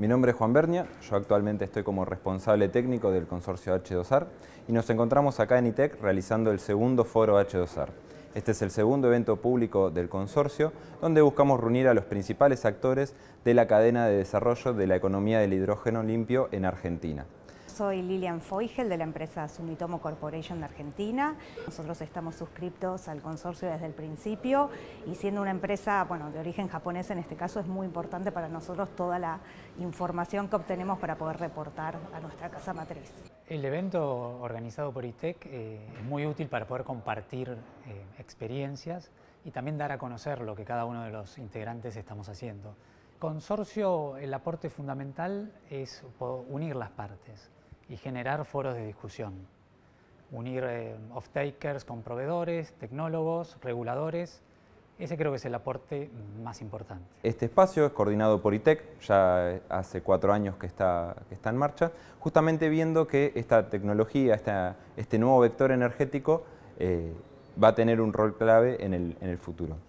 Mi nombre es Juan Bernia, yo actualmente estoy como responsable técnico del consorcio H2AR y nos encontramos acá en ITEC realizando el segundo foro h 2 r Este es el segundo evento público del consorcio donde buscamos reunir a los principales actores de la cadena de desarrollo de la economía del hidrógeno limpio en Argentina. Soy Lilian Feugel de la empresa Sumitomo Corporation de Argentina. Nosotros estamos suscriptos al consorcio desde el principio y siendo una empresa de origen japonés en este caso es muy importante para nosotros toda la información que obtenemos para poder reportar a nuestra casa matriz. El evento organizado por ITEC eh, es muy útil para poder compartir eh, experiencias y también dar a conocer lo que cada uno de los integrantes estamos haciendo. Consorcio, el aporte fundamental es unir las partes y generar foros de discusión. Unir eh, off-takers con proveedores, tecnólogos, reguladores. Ese creo que es el aporte más importante. Este espacio es coordinado por ITEC, ya hace cuatro años que está, en marcha, justamente viendo que esta tecnología, este nuevo vector energético, eh, va a tener un rol clave en el futuro.